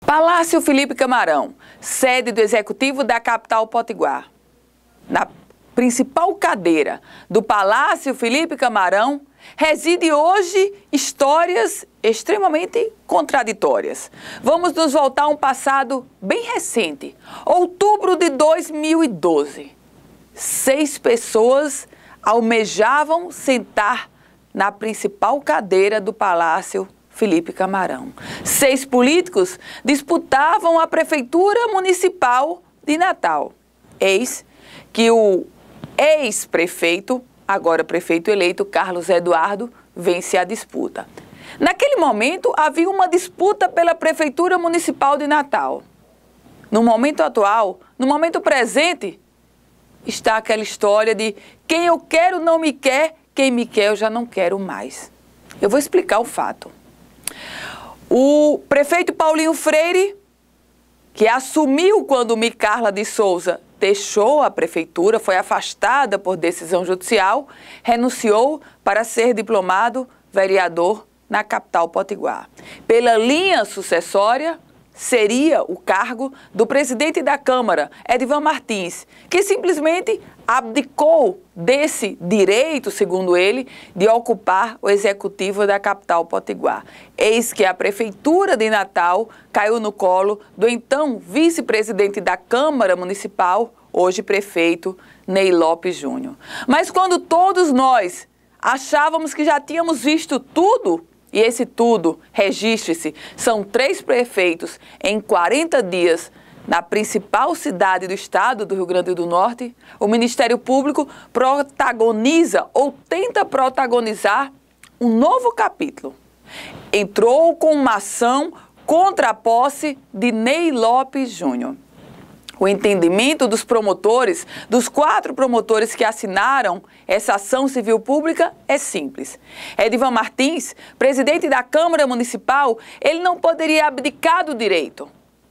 Palácio Felipe Camarão, sede do executivo da capital Potiguar. Na principal cadeira do Palácio Felipe Camarão, reside hoje histórias extremamente contraditórias. Vamos nos voltar a um passado bem recente, outubro de 2012. Seis pessoas almejavam sentar na principal cadeira do Palácio Felipe Camarão. Seis políticos disputavam a Prefeitura Municipal de Natal. Eis que o ex-prefeito, agora prefeito eleito, Carlos Eduardo, vence a disputa. Naquele momento, havia uma disputa pela Prefeitura Municipal de Natal. No momento atual, no momento presente, está aquela história de quem eu quero não me quer, quem me quer eu já não quero mais. Eu vou explicar o fato. O prefeito Paulinho Freire, que assumiu quando Micarla de Souza deixou a prefeitura, foi afastada por decisão judicial, renunciou para ser diplomado vereador na capital potiguar. Pela linha sucessória, seria o cargo do presidente da Câmara, Edvan Martins, que simplesmente abdicou desse direito, segundo ele, de ocupar o executivo da capital potiguar. Eis que a prefeitura de Natal caiu no colo do então vice-presidente da Câmara Municipal, hoje prefeito, Ney Lopes Júnior. Mas quando todos nós achávamos que já tínhamos visto tudo e esse tudo, registre-se, são três prefeitos em 40 dias na principal cidade do estado do Rio Grande do Norte, o Ministério Público protagoniza ou tenta protagonizar um novo capítulo. Entrou com uma ação contra a posse de Ney Lopes Júnior. O entendimento dos promotores, dos quatro promotores que assinaram essa ação civil pública, é simples. Edivan Martins, presidente da Câmara Municipal, ele não poderia abdicar do direito.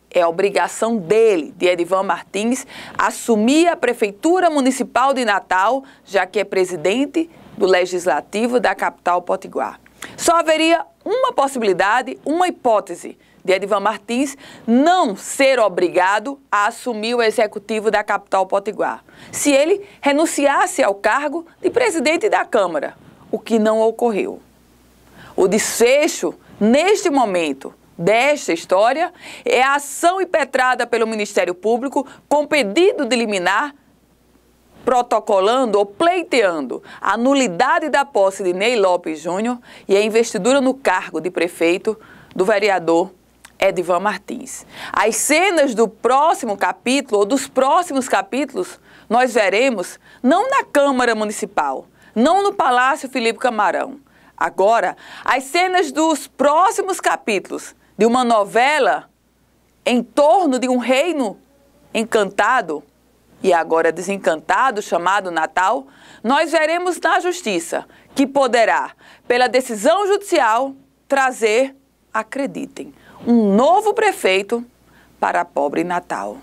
É obrigação dele, de Edivan Martins, assumir a Prefeitura Municipal de Natal, já que é presidente do Legislativo da capital potiguar. Só haveria uma possibilidade, uma hipótese de Edivan Martins não ser obrigado a assumir o executivo da capital potiguar, se ele renunciasse ao cargo de presidente da Câmara, o que não ocorreu. O desfecho, neste momento, desta história é a ação impetrada pelo Ministério Público com pedido de liminar protocolando ou pleiteando a nulidade da posse de Ney Lopes Júnior e a investidura no cargo de prefeito do vereador Edvan Martins. As cenas do próximo capítulo ou dos próximos capítulos nós veremos não na Câmara Municipal, não no Palácio Filipe Camarão. Agora, as cenas dos próximos capítulos de uma novela em torno de um reino encantado e agora desencantado, chamado Natal, nós veremos na justiça que poderá, pela decisão judicial, trazer, acreditem, um novo prefeito para a pobre Natal.